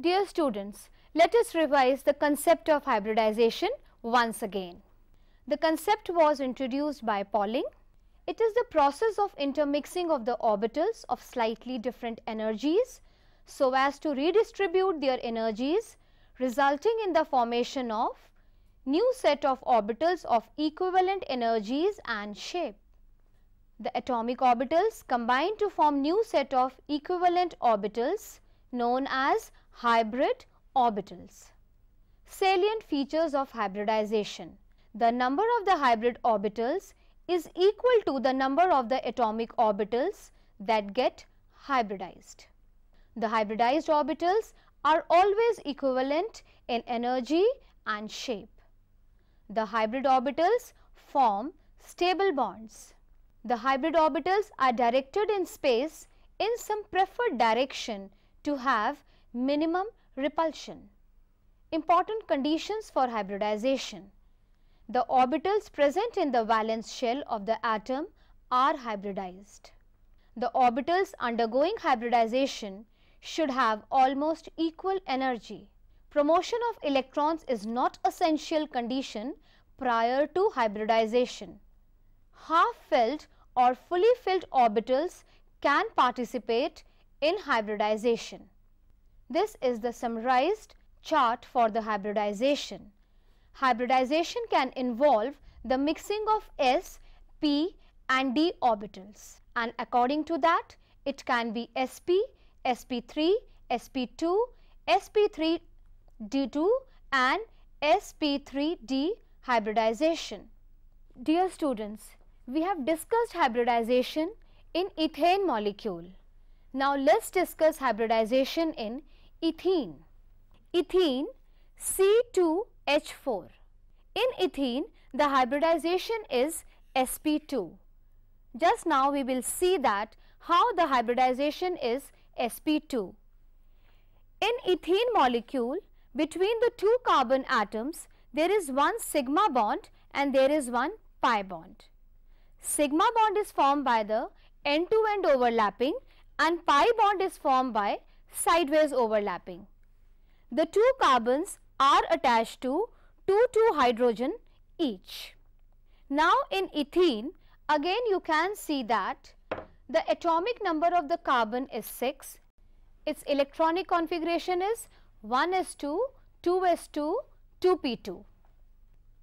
Dear students, let us revise the concept of hybridization once again. The concept was introduced by Pauling. It is the process of intermixing of the orbitals of slightly different energies so as to redistribute their energies resulting in the formation of new set of orbitals of equivalent energies and shape. The atomic orbitals combine to form new set of equivalent orbitals known as hybrid orbitals. Salient features of hybridization. The number of the hybrid orbitals is equal to the number of the atomic orbitals that get hybridized. The hybridized orbitals are always equivalent in energy and shape. The hybrid orbitals form stable bonds. The hybrid orbitals are directed in space in some preferred direction to have minimum repulsion. Important conditions for hybridization. The orbitals present in the valence shell of the atom are hybridized. The orbitals undergoing hybridization should have almost equal energy. Promotion of electrons is not essential condition prior to hybridization. Half-filled or fully filled orbitals can participate in hybridization. This is the summarized chart for the hybridization. Hybridization can involve the mixing of s, p and d orbitals and according to that it can be sp, sp3, sp2, sp3 d2 and sp3d hybridization. Dear students, we have discussed hybridization in ethane molecule. Now let's discuss hybridization in ethene. Ethene C2H4. In ethene, the hybridization is sp2. Just now we will see that how the hybridization is sp2. In ethene molecule, between the two carbon atoms, there is one sigma bond and there is one pi bond. Sigma bond is formed by the end-to-end -end overlapping and pi bond is formed by sideways overlapping. The two carbons are attached to 2 2 hydrogen each. Now in ethene again you can see that the atomic number of the carbon is 6, its electronic configuration is 1s2, 2s2, 2p2.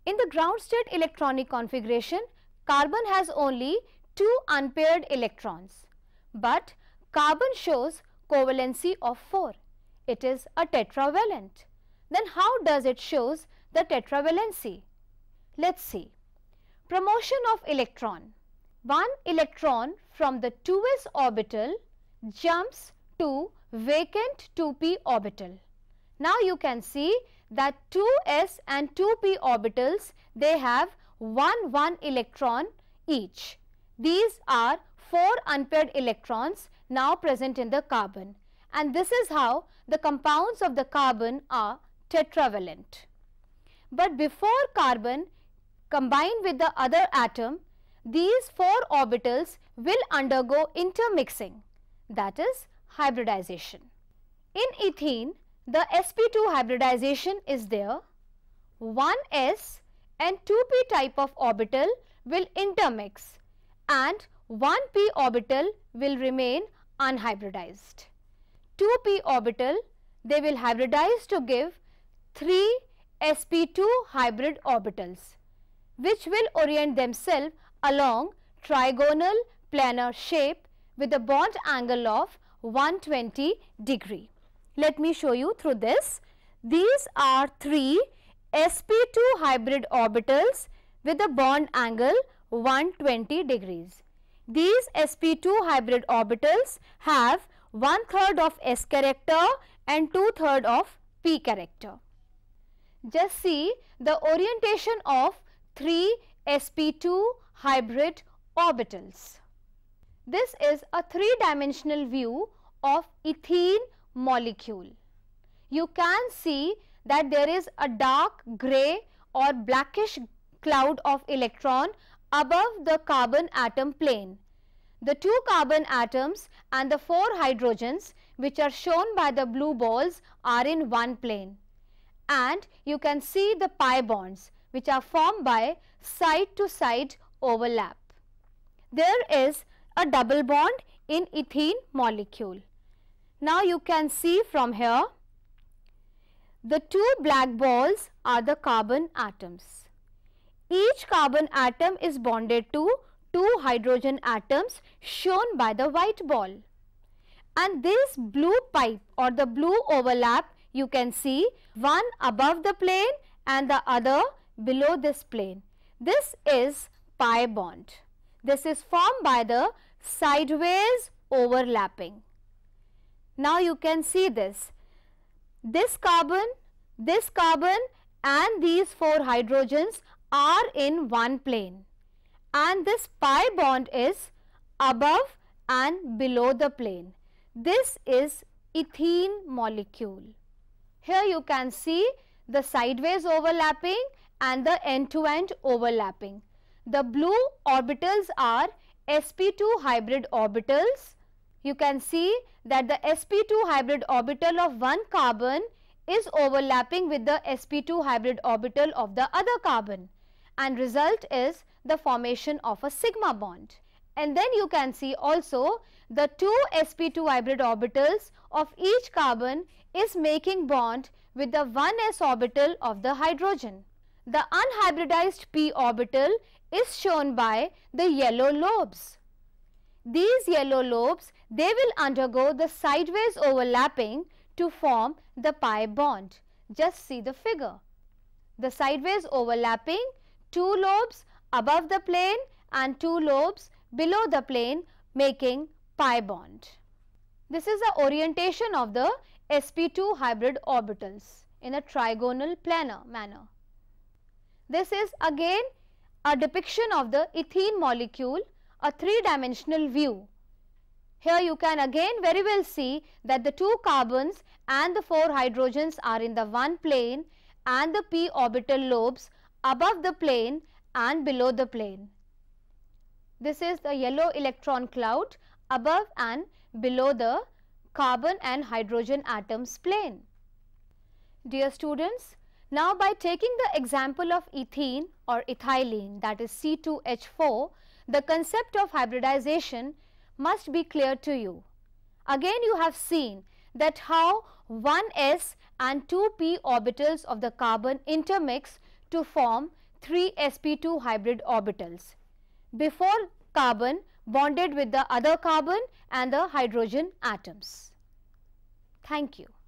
In the ground state electronic configuration, carbon has only two unpaired electrons, but Carbon shows covalency of 4. It is a tetravalent. Then how does it shows the tetravalency? Let's see. Promotion of electron. One electron from the 2s orbital jumps to vacant 2p orbital. Now you can see that 2s and 2p orbitals they have 1 1 electron each. These are 4 unpaired electrons now present in the carbon. And this is how the compounds of the carbon are tetravalent. But before carbon combined with the other atom, these four orbitals will undergo intermixing that is hybridization. In ethene, the sp2 hybridization is there, 1s and 2p type of orbital will intermix and 1p orbital will remain unhybridized. 2p orbital they will hybridize to give 3 sp2 hybrid orbitals which will orient themselves along trigonal planar shape with a bond angle of 120 degree. Let me show you through this. These are 3 sp2 hybrid orbitals with a bond angle 120 degrees. These sp2 hybrid orbitals have one third of s character and two third of p character. Just see the orientation of three sp2 hybrid orbitals. This is a three dimensional view of ethene molecule. You can see that there is a dark grey or blackish cloud of electron above the carbon atom plane. The two carbon atoms and the four hydrogens which are shown by the blue balls are in one plane. And you can see the pi bonds which are formed by side to side overlap. There is a double bond in ethene molecule. Now you can see from here the two black balls are the carbon atoms. Each carbon atom is bonded to two hydrogen atoms shown by the white ball. And this blue pipe or the blue overlap you can see one above the plane and the other below this plane. This is pi bond. This is formed by the sideways overlapping. Now you can see this. This carbon, this carbon and these four hydrogens are in one plane and this pi bond is above and below the plane. This is ethene molecule. Here you can see the sideways overlapping and the end-to-end -end overlapping. The blue orbitals are sp2 hybrid orbitals. You can see that the sp2 hybrid orbital of one carbon is overlapping with the sp2 hybrid orbital of the other carbon and result is the formation of a sigma bond. And then you can see also the two sp2 hybrid orbitals of each carbon is making bond with the 1s orbital of the hydrogen. The unhybridized p orbital is shown by the yellow lobes. These yellow lobes they will undergo the sideways overlapping to form the pi bond. Just see the figure. The sideways overlapping two lobes above the plane and two lobes below the plane making pi bond. This is the orientation of the sp2 hybrid orbitals in a trigonal planar manner. This is again a depiction of the ethene molecule, a three dimensional view. Here you can again very well see that the two carbons and the four hydrogens are in the one plane and the p orbital lobes above the plane and below the plane. This is the yellow electron cloud above and below the carbon and hydrogen atoms plane. Dear students, now by taking the example of ethene or ethylene that is C2H4, the concept of hybridization must be clear to you. Again you have seen that how 1s and 2p orbitals of the carbon intermix to form 3 sp2 hybrid orbitals. Before carbon bonded with the other carbon and the hydrogen atoms. Thank you.